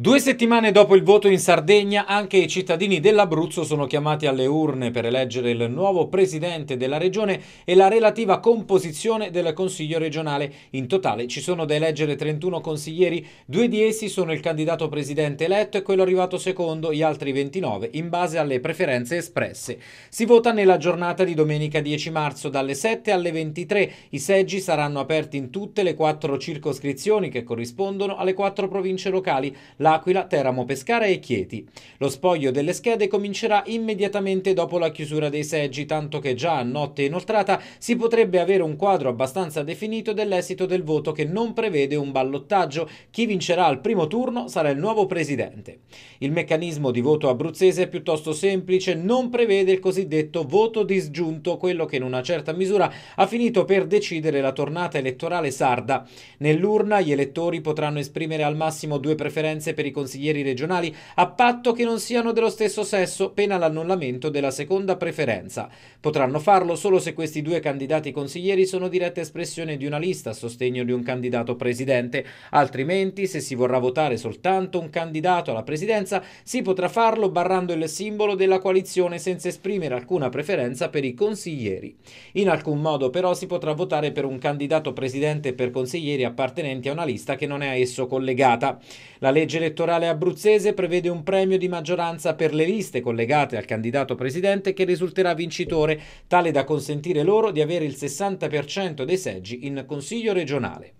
Due settimane dopo il voto in Sardegna, anche i cittadini dell'Abruzzo sono chiamati alle urne per eleggere il nuovo presidente della regione e la relativa composizione del Consiglio regionale. In totale ci sono da eleggere 31 consiglieri, due di essi sono il candidato presidente eletto e quello arrivato secondo, gli altri 29 in base alle preferenze espresse. Si vota nella giornata di domenica 10 marzo dalle 7 alle 23. I seggi saranno aperti in tutte le quattro circoscrizioni che corrispondono alle quattro province locali. La L'Aquila, Teramo, Pescara e Chieti. Lo spoglio delle schede comincerà immediatamente dopo la chiusura dei seggi, tanto che già a notte inoltrata si potrebbe avere un quadro abbastanza definito dell'esito del voto che non prevede un ballottaggio. Chi vincerà al primo turno sarà il nuovo presidente. Il meccanismo di voto abruzzese è piuttosto semplice, non prevede il cosiddetto voto disgiunto, quello che in una certa misura ha finito per decidere la tornata elettorale sarda. Nell'urna gli elettori potranno esprimere al massimo due preferenze per i consiglieri regionali a patto che non siano dello stesso sesso, pena l'annullamento della seconda preferenza. Potranno farlo solo se questi due candidati consiglieri sono diretta espressione di una lista a sostegno di un candidato presidente, altrimenti se si vorrà votare soltanto un candidato alla presidenza si potrà farlo barrando il simbolo della coalizione senza esprimere alcuna preferenza per i consiglieri. In alcun modo però si potrà votare per un candidato presidente per consiglieri appartenenti a una lista che non è a esso collegata. La legge elettorale abruzzese prevede un premio di maggioranza per le liste collegate al candidato presidente che risulterà vincitore, tale da consentire loro di avere il 60% dei seggi in Consiglio regionale.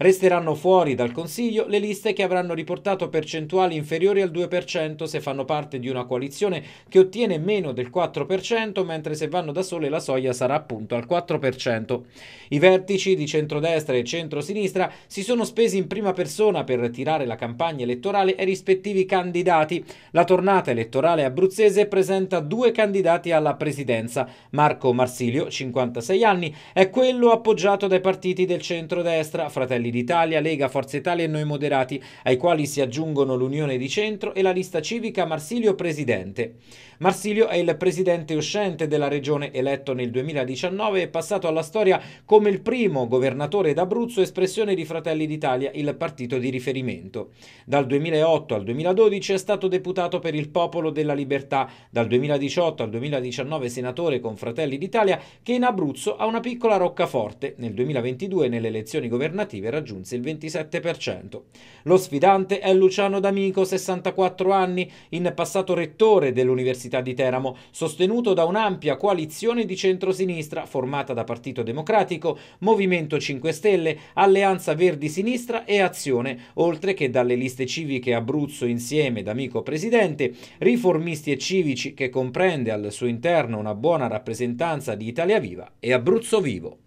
Resteranno fuori dal Consiglio le liste che avranno riportato percentuali inferiori al 2% se fanno parte di una coalizione che ottiene meno del 4%, mentre se vanno da sole la soglia sarà appunto al 4%. I vertici di centrodestra e centrosinistra si sono spesi in prima persona per tirare la campagna elettorale ai rispettivi candidati. La tornata elettorale abruzzese presenta due candidati alla presidenza. Marco Marsilio, 56 anni, è quello appoggiato dai partiti del centrodestra, Fratelli Fratelli d'Italia, Lega, Forza Italia e Noi Moderati, ai quali si aggiungono l'Unione di Centro e la lista civica Marsilio Presidente. Marsilio è il presidente uscente della regione eletto nel 2019 e passato alla storia come il primo governatore d'Abruzzo espressione di Fratelli d'Italia, il partito di riferimento. Dal 2008 al 2012 è stato deputato per il Popolo della Libertà, dal 2018 al 2019 senatore con Fratelli d'Italia che in Abruzzo ha una piccola roccaforte. Nel 2022 nelle elezioni governative raggiunse il 27%. Lo sfidante è Luciano D'Amico, 64 anni, in passato rettore dell'Università di Teramo, sostenuto da un'ampia coalizione di centrosinistra formata da Partito Democratico, Movimento 5 Stelle, Alleanza Verdi Sinistra e Azione, oltre che dalle liste civiche Abruzzo insieme d'amico presidente, riformisti e civici che comprende al suo interno una buona rappresentanza di Italia Viva e Abruzzo Vivo.